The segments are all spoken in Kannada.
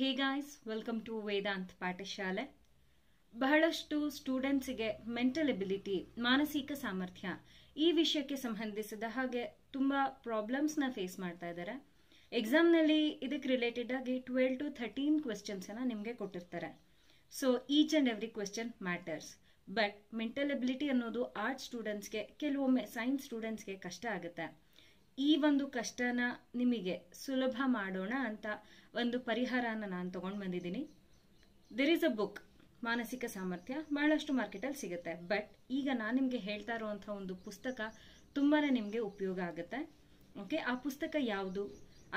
hey guys welcome to Vedant ಪಾಠಶಾಲೆ ಬಹಳಷ್ಟು ಸ್ಟೂಡೆಂಟ್ಸಿಗೆ ಮೆಂಟಲ್ ಎಬಿಲಿಟಿ ಮಾನಸಿಕ ಸಾಮರ್ಥ್ಯ ಈ ವಿಷಯಕ್ಕೆ ಸಂಬಂಧಿಸಿದ ಹಾಗೆ ತುಂಬ ಪ್ರಾಬ್ಲಮ್ಸ್ನ ಫೇಸ್ ಮಾಡ್ತಾ ಇದ್ದಾರೆ ಎಕ್ಸಾಮ್ನಲ್ಲಿ ಇದಕ್ಕೆ ರಿಲೇಟೆಡ್ ಆಗಿ ಟ್ವೆಲ್ ಟು ಥರ್ಟೀನ್ ಕ್ವೆಶನ್ಸನ್ನು ನಿಮಗೆ ಕೊಟ್ಟಿರ್ತಾರೆ so each and every question matters but mental ability ಅನ್ನೋದು ಆರ್ಟ್ಸ್ ಸ್ಟೂಡೆಂಟ್ಸ್ಗೆ ಕೆಲವೊಮ್ಮೆ ಸೈನ್ಸ್ ಸ್ಟೂಡೆಂಟ್ಸ್ಗೆ ಕಷ್ಟ ಆಗುತ್ತೆ ಈ ಒಂದು ಕಷ್ಟನ ನಿಮಗೆ ಸುಲಭ ಮಾಡೋಣ ಅಂತ ಒಂದು ಪರಿಹಾರನ ನಾನು ತಗೊಂಡು ಬಂದಿದ್ದೀನಿ ದಿರ್ ಈಸ್ ಅ ಬುಕ್ ಮಾನಸಿಕ ಸಾಮರ್ಥ್ಯ ಬಹಳಷ್ಟು ಮಾರ್ಕೆಟಲ್ಲಿ ಸಿಗುತ್ತೆ ಬಟ್ ಈಗ ನಾನು ನಿಮಗೆ ಹೇಳ್ತಾ ಇರುವಂತಹ ಒಂದು ಪುಸ್ತಕ ತುಂಬಾ ನಿಮಗೆ ಉಪಯೋಗ ಆಗುತ್ತೆ ಓಕೆ ಆ ಪುಸ್ತಕ ಯಾವುದು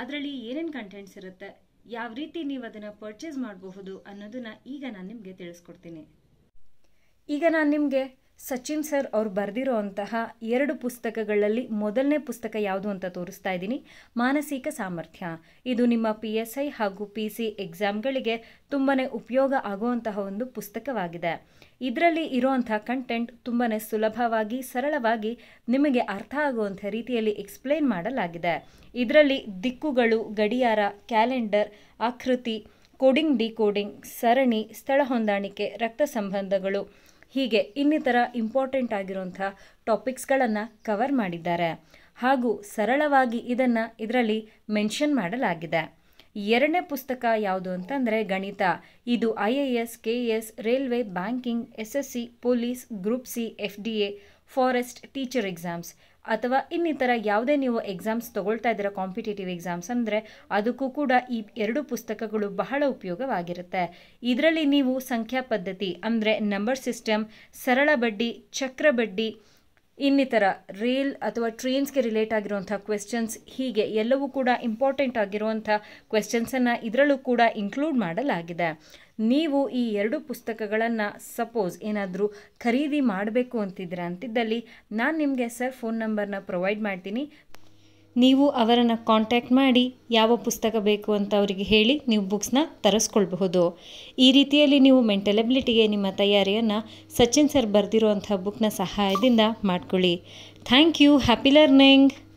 ಅದರಲ್ಲಿ ಏನೇನು ಕಂಟೆಂಟ್ಸ್ ಇರುತ್ತೆ ಯಾವ ರೀತಿ ನೀವು ಅದನ್ನು ಪರ್ಚೇಸ್ ಮಾಡಬಹುದು ಅನ್ನೋದನ್ನ ಈಗ ನಾನು ನಿಮಗೆ ತಿಳಿಸ್ಕೊಡ್ತೀನಿ ಈಗ ನಾನು ನಿಮಗೆ ಸಚಿನ್ ಸರ್ ಅವ್ರು ಬರೆದಿರೋ ಅಂತಹ ಎರಡು ಪುಸ್ತಕಗಳಲ್ಲಿ ಮೊದಲನೇ ಪುಸ್ತಕ ಯಾವುದು ಅಂತ ತೋರಿಸ್ತಾ ಇದ್ದೀನಿ ಮಾನಸಿಕ ಸಾಮರ್ಥ್ಯ ಇದು ನಿಮ್ಮ ಪಿ ಎಸ್ ಐ ಹಾಗೂ ಪಿ ಸಿ ಎಕ್ಸಾಮ್ಗಳಿಗೆ ತುಂಬಾ ಉಪಯೋಗ ಆಗುವಂತಹ ಒಂದು ಪುಸ್ತಕವಾಗಿದೆ ಇದರಲ್ಲಿ ಇರುವಂತಹ ಕಂಟೆಂಟ್ ತುಂಬಾ ಸುಲಭವಾಗಿ ಸರಳವಾಗಿ ನಿಮಗೆ ಅರ್ಥ ಆಗುವಂಥ ರೀತಿಯಲ್ಲಿ ಎಕ್ಸ್ಪ್ಲೈನ್ ಮಾಡಲಾಗಿದೆ ಇದರಲ್ಲಿ ದಿಕ್ಕುಗಳು ಗಡಿಯಾರ ಕ್ಯಾಲೆಂಡರ್ ಆಕೃತಿ ಕೋಡಿಂಗ್ ಡಿಕೋಡಿಂಗ್ ಸರಣಿ ಸ್ಥಳ ಹೊಂದಾಣಿಕೆ ರಕ್ತ ಸಂಬಂಧಗಳು ಹೀಗೆ ಇನ್ನಿತರ ಇಂಪಾರ್ಟೆಂಟ್ ಆಗಿರುವಂಥ ಟಾಪಿಕ್ಸ್ಗಳನ್ನು ಕವರ್ ಮಾಡಿದ್ದಾರೆ ಹಾಗೂ ಸರಳವಾಗಿ ಇದನ್ನು ಇದರಲ್ಲಿ ಮೆನ್ಷನ್ ಮಾಡಲಾಗಿದೆ ಎರಡನೇ ಪುಸ್ತಕ ಯಾವುದು ಅಂತಂದರೆ ಗಣಿತ ಇದು I A S K S railway banking S S C police group C F D A forest teacher exams ಅಥವಾ ಇನ್ನಿತರ ಯಾವುದೇ ನೀವು ಎಕ್ಸಾಮ್ಸ್ ತೊಗೊಳ್ತಾ ಇದ್ದೀರ ಕಾಂಪಿಟೇಟಿವ್ ಎಕ್ಸಾಮ್ಸ್ ಅಂದರೆ ಅದಕ್ಕೂ ಕೂಡ ಈ ಎರಡು ಪುಸ್ತಕಗಳು ಬಹಳ ಉಪಯೋಗವಾಗಿರುತ್ತೆ ಇದರಲ್ಲಿ ನೀವು ಸಂಖ್ಯಾ ಪದ್ಧತಿ ಅಂದರೆ ನಂಬರ್ ಸಿಸ್ಟಮ್ ಸರಳ ಬಡ್ಡಿ ಚಕ್ರ ಬಡ್ಡಿ ಇನ್ನಿತರ ರೇಲ್ ಅಥವಾ ಟ್ರೈನ್ಸ್ಗೆ ರಿಲೇಟ್ ಆಗಿರುವಂಥ ಕ್ವೆಶ್ಚನ್ಸ್ ಹೀಗೆ ಎಲ್ಲವೂ ಕೂಡ ಇಂಪಾರ್ಟೆಂಟ್ ಆಗಿರುವಂಥ ಕ್ವೆಶ್ಚನ್ಸನ್ನು ಇದರಲ್ಲೂ ಕೂಡ ಇನ್ಕ್ಲೂಡ್ ಮಾಡಲಾಗಿದೆ ನೀವು ಈ ಎರಡು ಪುಸ್ತಕಗಳನ್ನು ಸಪೋಸ್ ಏನಾದರೂ ಖರೀದಿ ಮಾಡಬೇಕು ಅಂತಿದ್ರೆ ಅಂತಿದ್ದಲ್ಲಿ ನಾನು ನಿಮಗೆ ಸರ್ ಫೋನ್ ನಂಬರ್ನ ಪ್ರೊವೈಡ್ ಮಾಡ್ತೀನಿ ನೀವು ಅವರನ್ನು ಕಾಂಟ್ಯಾಕ್ಟ್ ಮಾಡಿ ಯಾವ ಪುಸ್ತಕ ಬೇಕು ಅಂತ ಅವರಿಗೆ ಹೇಳಿ ನೀವು ಬುಕ್ಸ್ನ ತರಿಸ್ಕೊಳ್ಬಹುದು ಈ ರೀತಿಯಲ್ಲಿ ನೀವು ಮೆಂಟಲ್ ಎಬಿಲಿಟಿಗೆ ನಿಮ್ಮ ತಯಾರಿಯನ್ನು ಸಚಿನ್ ಸರ್ ಬರೆದಿರುವಂಥ ಬುಕ್ನ ಸಹಾಯದಿಂದ ಮಾಡ್ಕೊಳ್ಳಿ ಥ್ಯಾಂಕ್ ಯು ಹ್ಯಾಪಿ ಲರ್ನಿಂಗ್